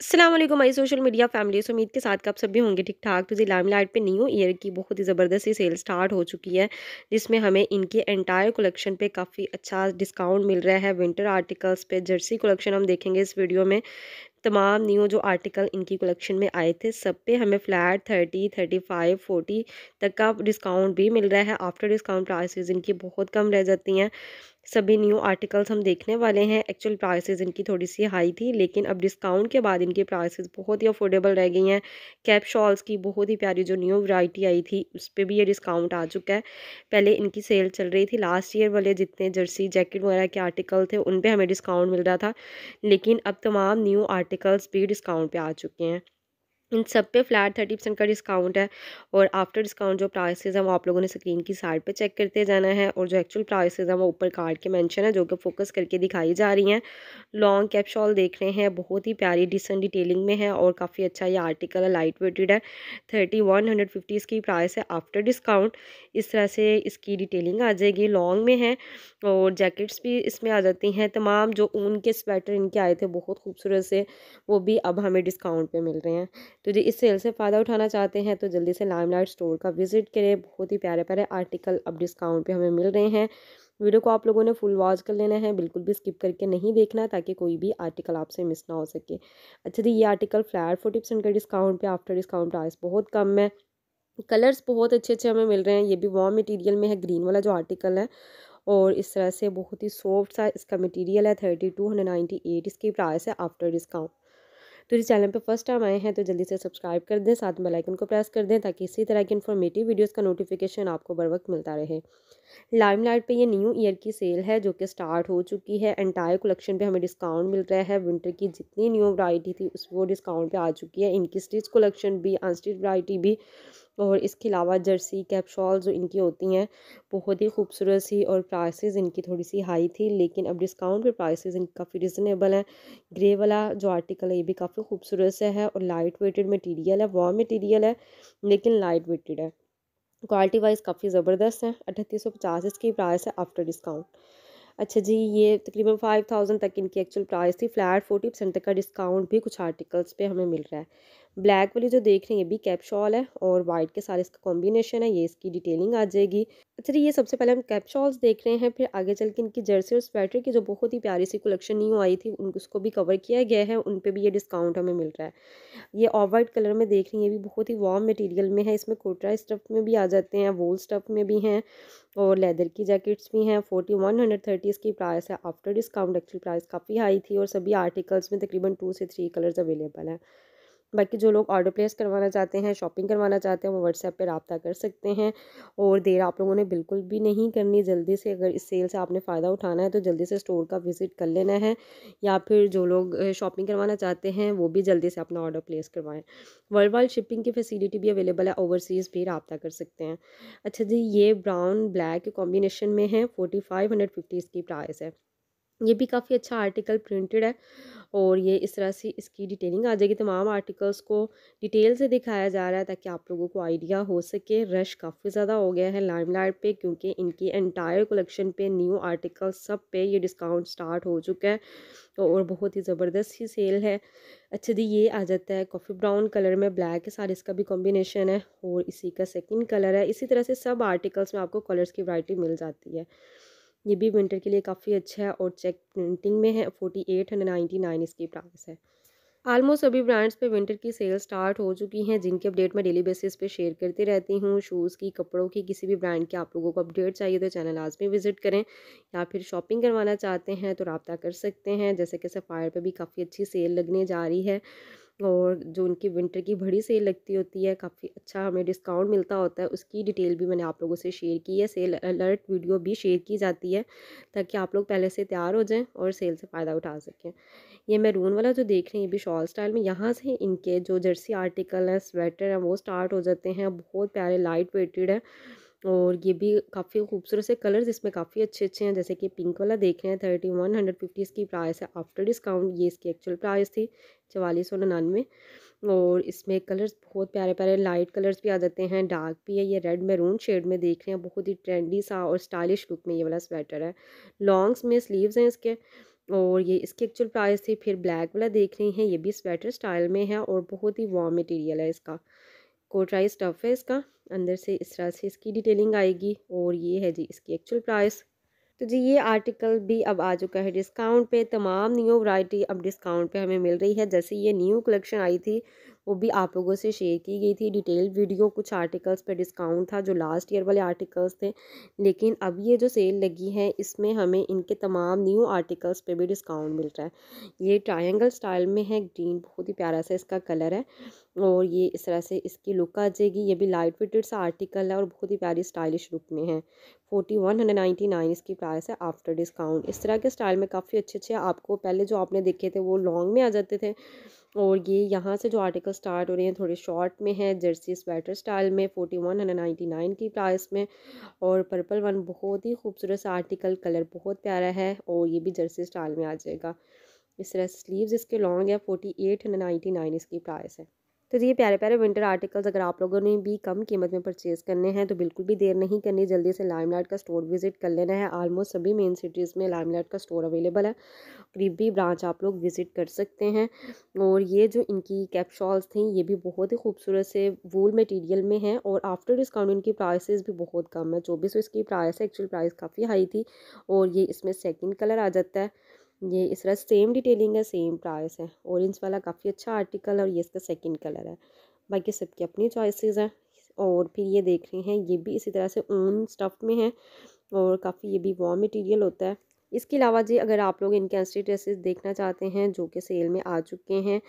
असलम आई social media family से उम्मीद के साथ आप सब भी होंगे ठीक ठाक तो जी लाइम लाइट पर न्यू ईयर की बहुत ही ज़बरदस्ती सेल स्टार्ट हो चुकी है जिसमें हमें इनके एंटायर कलेक्शन पे काफ़ी अच्छा डिस्काउंट मिल रहा है विंटर आर्टिकल्स पे जर्सी कलेक्शन हम देखेंगे इस वीडियो में तमाम न्यू जो आर्टिकल इनकी कलेक्शन में आए थे सब पे हमें flat thirty thirty five forty तक का डिस्काउंट भी मिल रहा है आफ्टर डिस्काउंट प्राइसेस इनकी बहुत कम रह जाती हैं सभी न्यू आर्टिकल्स हम देखने वाले हैं एक्चुअल प्राइसेस इनकी थोड़ी सी हाई थी लेकिन अब डिस्काउंट के बाद इनकी प्राइसेस बहुत ही अफोर्डेबल रह गई हैं कैप शॉल्स की बहुत ही प्यारी जो न्यू वैरायटी आई थी उस पर भी ये डिस्काउंट आ चुका है पहले इनकी सेल चल रही थी लास्ट ईयर वाले जितने जर्सी जैकेट वगैरह के आर्टिकल थे उन पर हमें डिस्काउंट मिल रहा था लेकिन अब तमाम न्यू आर्टिकल्स भी डिस्काउंट पर आ चुके हैं इन सब पे फ्लैट थर्टी परसेंट का डिस्काउंट है और आफ्टर डिस्काउंट जो प्राइसेज हैं वो आप लोगों ने स्क्रीन की साइड पे चेक करते जाना है और जो एक्चुअल प्राइसेज हैं वो ऊपर कार्ड के मेंशन है जो कि फोकस करके दिखाई जा रही हैं लॉन्ग कैप्शॉल देख रहे हैं बहुत ही प्यारी डिसेंट डिटेलिंग में है और काफ़ी अच्छा ये आर्टिकल है लाइट वेटेड है थर्टी वन हंड्रेड फिफ्टी इसकी प्राइस है आफ्टर डिस्काउंट इस तरह से इसकी डिटेलिंग आ जाएगी लॉन्ग में है और जैकेट्स भी इसमें आ जाती हैं तमाम जो ऊन के स्वेटर इनके आए थे बहुत खूबसूरत से वो भी अब हमें डिस्काउंट पर मिल रहे हैं तो जी इस सेल से फ़ायदा उठाना चाहते हैं तो जल्दी से लाइट स्टोर का विजिट करें बहुत ही प्यारे प्यारे आर्टिकल अब डिस्काउंट पर हमें मिल रहे हैं वीडियो को आप लोगों ने फुल वॉच कर लेना है बिल्कुल भी स्किप करके नहीं देखना ताकि कोई भी आर्टिकल आपसे मिस ना हो सके अच्छा जी ये आर्टिकल फ्लैट फोर्टी परसेंट का डिस्काउंट पे आफ्टर डिस्काउंट प्राइस बहुत कम है कलर्स बहुत अच्छे अच्छे हमें मिल रहे हैं ये भी वॉम मटेरियल में है ग्रीन वाला जो आर्टिकल है और इस तरह से बहुत ही सॉफ्ट सा इसका मटीरियल है thirty two hundred ninety eight इसकी प्राइस है आफ्टर डिस्काउंट तो इस चैनल पर फर्स्ट टाइम आए हैं तो जल्दी से सब्सक्राइब कर दें साथ में लाइकन को प्रेस कर दें ताकि इसी तरह की इन्फॉर्मेटिव वीडियोज़ का नोटिफिकेशन आपको बर वक्त मिलता रहे लाइमलाइट पे ये न्यू ईयर की सेल है जो कि स्टार्ट हो चुकी है एंटायर कलेक्शन पे हमें डिस्काउंट मिल रहा है विंटर की जितनी न्यू वरायटी थी उस वो डिस्काउंट पे आ चुकी है इनकी स्टिच कलेक्शन भी अनस्टिच वरायटी भी और इसके अलावा जर्सी कैप शॉल जो इनकी होती हैं बहुत ही खूबसूरत सी और प्राइसेस इनकी थोड़ी सी हाई थी लेकिन अब डिस्काउंट पे प्राइसेस इनकी काफ़ी रिजनेबल हैं ग्रे वाला जो आर्टिकल है ये भी काफ़ी खूबसूरत सा है और लाइट वेटेड मटेरियल है वॉम मटेरियल है लेकिन लाइट वेटेड है क्वालिटी वाइज काफ़ी ज़बरदस्त हैं अठतीस सौ पचास इसकी प्राइस है आफ्टर डिस्काउंट अच्छा जी ये तकरीबन फाइव थाउजेंड तक इनकी एक्चुअल प्राइस थी फ्लैट फोर्टी परसेंट तक का डिस्काउंट भी कुछ आर्टिकल्स पे हमें मिल रहा है ब्लैक वाली जो देख रहे हैं ये भी कैप शॉल है और वाइट के साथ इसका कॉम्बिनेशन है ये इसकी डिटेलिंग आ जाएगी अच्छा ये सबसे पहले हम कैप शॉल्स देख रहे हैं फिर आगे चल के इनकी जर्सी और स्वेटर की जो बहुत ही प्यारी सी कलेक्शन नहीं आई थी उसको भी कवर किया गया है उन पर भी ये डिस्काउंट हमें मिल रहा है ये ऑफ वाइट कलर में देख रही है भी बहुत ही वार्म मटीरियल में है इसमें कोटरा स्टफ़ में भी आ जाते हैं वोल स्टफ़ में भी हैं और लेदर की जैकेट्स भी हैं फोर्टी वन हंड्रेड थर्टी इसकी प्राइस है आफ्टर डिस्काउंट एक्चुअल प्राइस काफ़ी हाई थी और सभी आर्टिकल्स में तकरीबन टू से थ्री कलर्स अवेलेबल हैं बाकी जो लोग ऑर्डर प्लेस करवाना चाहते हैं शॉपिंग करवाना चाहते हैं वो व्हाट्सएप पे रबता कर सकते हैं और देर आप लोगों ने बिल्कुल भी नहीं करनी जल्दी से अगर इस सेल से आपने फ़ायदा उठाना है तो जल्दी से स्टोर का विज़िट कर लेना है या फिर जो लोग शॉपिंग करवाना चाहते हैं वो भी जल्दी से अपना ऑर्डर प्लेस करवाएँ वर्ल्ड वाइड शिपिंग की फैसिलिटी भी अवेलेबल है ओवरसीज़ भी रबता कर सकते हैं अच्छा जी ये ब्राउन ब्लैक कॉम्बिनेशन में है फोर्टी फाइव हंड्रेड इसकी प्राइस है ये भी काफ़ी अच्छा आर्टिकल प्रिंटेड है और ये इस तरह से इसकी डिटेलिंग आ जाएगी तमाम आर्टिकल्स को डिटेल से दिखाया जा रहा है ताकि आप लोगों को आइडिया हो सके रश काफ़ी ज़्यादा हो गया है लाइमलाइट पे क्योंकि इनकी एंटायर कलेक्शन पे न्यू आर्टिकल सब पे ये डिस्काउंट स्टार्ट हो चुका है और बहुत ही ज़बरदस्त ही सेल है अच्छा जी ये आ जाता है कॉफ़ी ब्राउन कलर में ब्लैक के साथ इसका भी कॉम्बिनेशन है और इसी का सेकेंड कलर है इसी तरह से सब आर्टिकल्स में आपको कलर्स की वराइटी मिल जाती है ये भी विंटर के लिए काफ़ी अच्छा है और चेक प्रिंटिंग में है forty eight hundred ninety nine इसकी प्राइस है आलमोस्ट सभी ब्रांड्स पे विंटर की सेल स्टार्ट हो चुकी हैं जिनके अपडेट मैं डेली बेसिस पे शेयर करती रहती हूँ शूज़ की कपड़ों की किसी भी ब्रांड के आप लोगों को अपडेट चाहिए तो चैनल आज भी विजिट करें या फिर शॉपिंग करवाना चाहते हैं तो रबता कर सकते हैं जैसे कि सफ़ायर पर भी काफ़ी अच्छी सेल लगने जा रही है और जो उनकी विंटर की बड़ी सेल लगती होती है काफ़ी अच्छा हमें डिस्काउंट मिलता होता है उसकी डिटेल भी मैंने आप लोगों से शेयर की है सेल अलर्ट वीडियो भी शेयर की जाती है ताकि आप लोग पहले से तैयार हो जाएं और सेल से फ़ायदा उठा सकें ये मैरून वाला जो देख रहे हैं ये भी शॉल स्टाइल में यहाँ से इनके जो जर्सी आर्टिकल हैं स्वेटर हैं वो स्टार्ट हो जाते हैं बहुत प्यारे लाइट वेटेड है और ये भी काफ़ी खूबसूरत से कलर्स इसमें काफ़ी अच्छे अच्छे हैं जैसे कि पिंक वाला देख रहे हैं थर्टी वन हंड्रेड फिफ्टी इसकी प्राइस है आफ्टर डिस्काउंट ये इसकी एक्चुअल प्राइस थी चवालीस सौ निन्यानवे और इसमें कलर्स बहुत प्यारे प्यारे लाइट कलर्स भी आ जाते हैं डार्क भी है ये रेड मैरून शेड में देख रहे हैं बहुत ही ट्रेंडी सा और स्टाइलिश लुक में ये वाला स्वेटर है लॉन्ग्स में स्लीव्स हैं इसके और ये इसकी एक्चुअल प्राइस थी फिर ब्लैक वाला देख रही हैं ये भी स्वेटर स्टाइल में है और बहुत ही वार्म मटेरियल है इसका कोटराइज स्टफ़ है इसका अंदर से इस तरह से इसकी डिटेलिंग आएगी और ये है जी इसकी एक्चुअल प्राइस तो जी ये आर्टिकल भी अब आ चुका है डिस्काउंट पे तमाम न्यू वैरायटी अब डिस्काउंट पे हमें मिल रही है जैसे ये न्यू कलेक्शन आई थी वो भी आप लोगों से शेयर की गई थी डिटेल वीडियो कुछ आर्टिकल्स पे डिस्काउंट था जो लास्ट ईयर वाले आर्टिकल्स थे लेकिन अब ये जो सेल लगी है इसमें हमें इनके तमाम न्यू आर्टिकल्स पर भी डिस्काउंट मिल रहा है ये ट्राइंगल स्टाइल में है ग्रीन बहुत ही प्यारा सा इसका कलर है और ये इस तरह से इसकी लुक आ जाएगी ये भी लाइट वेटेड सा आर्टिकल है और बहुत ही प्यारी स्टाइलिश लुक में है forty one hundred ninety nine इसकी प्राइस है आफ्टर डिस्काउंट इस तरह के स्टाइल में काफ़ी अच्छे अच्छे आपको पहले जो आपने देखे थे वो लॉन्ग में आ जाते थे और ये यहाँ से जो आर्टिकल स्टार्ट हो रहे हैं थोड़े शॉर्ट में है जर्सी स्वेटर स्टाइल में forty one hundred ninety nine की प्राइस में और पर्पल वन बहुत ही खूबसूरत सा आर्टिकल कलर बहुत प्यारा है और ये भी जर्सी स्टाइल में आ जाएगा इस तरह स्लीव्स इसके लॉन्ग है forty eight hundred ninety nine इसकी प्राइस है तो ये प्यारे प्यारे विंटर आर्टिकल्स अगर आप लोगों ने भी कम कीमत में परचेज़ करने हैं तो बिल्कुल भी देर नहीं करनी जल्दी से लाइमलाइट का स्टोर विजिट कर लेना है आलमोस्ट सभी मेन सिटीज़ में लाइमलाइट का स्टोर अवेलेबल है करीबी ब्रांच आप लोग विज़िट कर सकते हैं और ये जो इनकी कैप्शॉल्स थी ये भी बहुत ही खूबसूरत से वूल मटीरियल में है और आफ्टर डिस्काउंट इनकी प्राइस भी बहुत कम है चौबीस इसकी प्राइस है एक्चुअल प्राइस काफ़ी हाई थी और ये इसमें सेकेंड कलर आ जाता है ये इस तरह सेम डिटेलिंग है सेम प्राइस है ऑरेंज वाला काफ़ी अच्छा आर्टिकल है और ये इसका सेकंड कलर है बाकी सबकी अपनी चॉइसेस हैं और फिर ये देख रहे हैं ये भी इसी तरह से ऊन स्टफ़ में है और काफ़ी ये भी वॉम मटेरियल होता है इसके अलावा जी अगर आप लोग इनके एंस्टी ड्रेसेस देखना चाहते हैं जो कि सेल में आ चुके हैं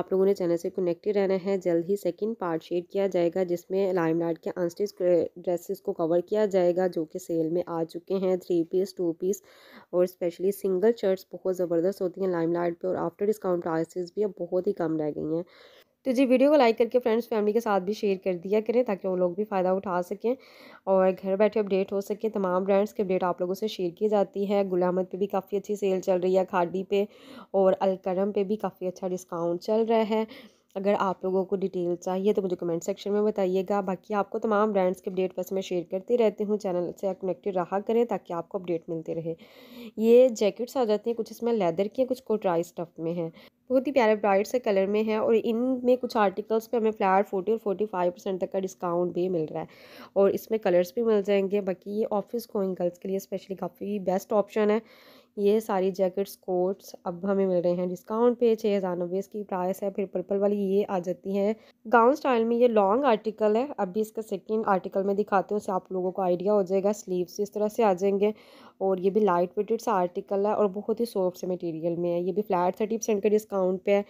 आप लोगों ने चैनल से कनेक्टेड रहना है जल्द ही सेकंड पार्ट शेयर किया जाएगा जिसमें लाइम लाइट के एंस्टी ड्रेसेस को कवर किया जाएगा जो कि सेल में आ चुके हैं थ्री पीस टू पीस और स्पेशली सिंगल शर्ट्स बहुत ज़बरदस्त होती हैं लाइट पर और आफ्टर डिस्काउंट प्राइसेस भी अब बहुत ही कम रह गई हैं तो जी वीडियो को लाइक करके फ्रेंड्स फैमिली के साथ भी शेयर कर दिया करें ताकि वो लोग भी फ़ायदा उठा सकें और घर बैठे अपडेट हो सके तमाम ब्रांड्स की अपडेट आप लोगों से शेयर की जाती है गुलामद पे पर भी काफ़ी अच्छी सेल चल रही है खाडी पे और अलकरम पे भी काफ़ी अच्छा डिस्काउंट चल रहा है अगर आप लोगों को डिटेल चाहिए तो मुझे कमेंट सेक्शन में बताइएगा बाकी आपको तमाम ब्रांड्स के अपडेट बस मैं शेयर करती रहती हूँ चैनल से कनेक्टेड रहा करें ताकि आपको अपडेट मिलते रहे ये जैकेट्स आ जाती हैं कुछ इसमें लेदर की हैं कुछ कोटराई स्टफ़ में हैं बहुत ही प्यारे ब्राइट से कलर में है और इनमें कुछ आर्टिकल्स पे हमें फ्लावर फोर्टी और फोर्टी फाइव परसेंट तक का डिस्काउंट भी मिल रहा है और इसमें कलर्स भी मिल जाएंगे बाकी ये ऑफिस गोइंग गर्ल्स के लिए स्पेशली काफ़ी बेस्ट ऑप्शन है ये सारी जैकेट्स कोट्स अब हमें मिल रहे हैं डिस्काउंट पे छः हज़ार नब्बे इसकी प्राइस है फिर पर्पल वाली ये आ जाती है गाउन स्टाइल में ये लॉन्ग आर्टिकल है अभी इसका सेकंड आर्टिकल में दिखाती हूँ उससे आप लोगों को आइडिया हो जाएगा स्लीव्स इस तरह से आ जाएंगे और ये भी लाइट वेटेड सा आर्टिकल है और बहुत ही सॉफ्ट से मटेरियल में है ये भी फ्लैट थर्टी परसेंट का डिस्काउंट पे है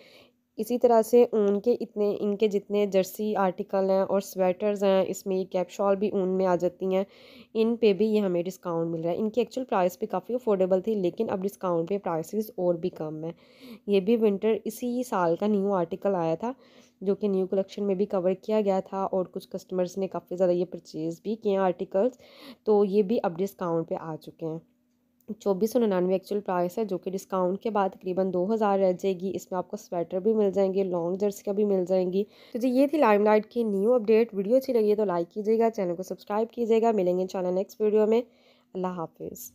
इसी तरह से ऊन के इतने इनके जितने जर्सी आर्टिकल हैं और स्वेटर्स हैं इसमें ये कैप शॉल भी ऊन में आ जाती हैं इन पे भी ये हमें डिस्काउंट मिल रहा है इनकी एक्चुअल प्राइस भी काफ़ी अफोर्डेबल थी लेकिन अब डिस्काउंट पे प्राइसेस और भी कम है ये भी विंटर इसी साल का न्यू आर्टिकल आया था जो कि न्यू कलेक्शन में भी कवर किया गया था और कुछ कस्टमर्स ने काफ़ी ज़्यादा ये परचेज़ भी किए आर्टिकल्स तो ये भी अब डिस्काउंट पर आ चुके हैं चौबीस सौ निन्यानवे एक्चुअल प्राइस है जो कि डिस्काउंट के बाद तकरीबन दो हज़ार रह जाएगी इसमें आपको स्वेटर भी मिल जाएंगे लॉन्ग जर्सियाँ भी मिल जाएंगी तो जी ये थी लाइमलाइट की न्यू अपडेट वीडियो अच्छी लगी है तो लाइक कीजिएगा चैनल को सब्सक्राइब कीजिएगा मिलेंगे चैनल नेक्स्ट वीडियो में अल्लाह हाफिज़